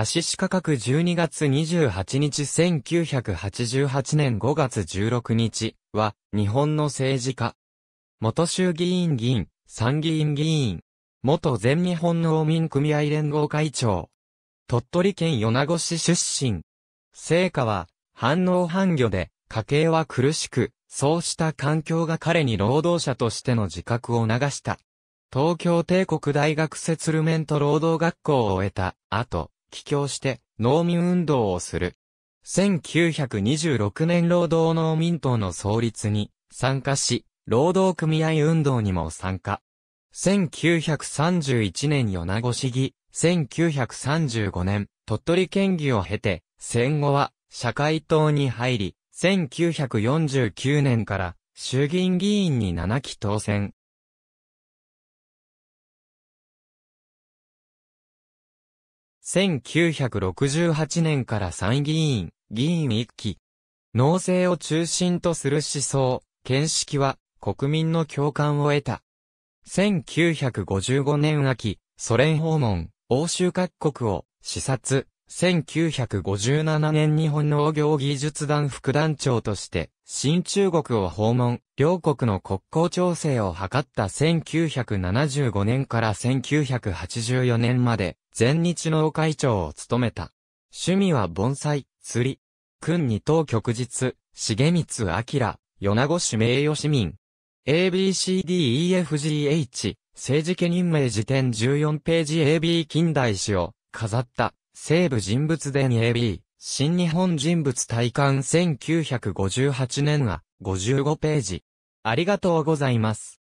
アシシ価格12月28日1988年5月16日は、日本の政治家。元衆議院議員、参議院議員。元全日本農民組合連合会長。鳥取県米子市出身。成果は、反応反魚で、家計は苦しく、そうした環境が彼に労働者としての自覚を流した。東京帝国大学セツルメント労働学校を終えた後、帰郷して農民運動をする。1926年労働農民党の創立に参加し、労働組合運動にも参加。1931年米子市議、1935年、鳥取県議を経て、戦後は社会党に入り、1949年から衆議院議員に7期当選。1968年から参議院、議員一期。農政を中心とする思想、見識は国民の共感を得た。1955年秋、ソ連訪問、欧州各国を視察。1957年日本農業技術団副団長として、新中国を訪問、両国の国交調整を図った1975年から1984年まで、全日農会長を務めた。趣味は盆栽、釣り。君二等局日、重光明、米子市名誉市民。ABCDEFGH、政治家任命辞典14ページ AB 近代史を飾った西部人物伝 AB、新日本人物体感1958年は55ページ。ありがとうございます。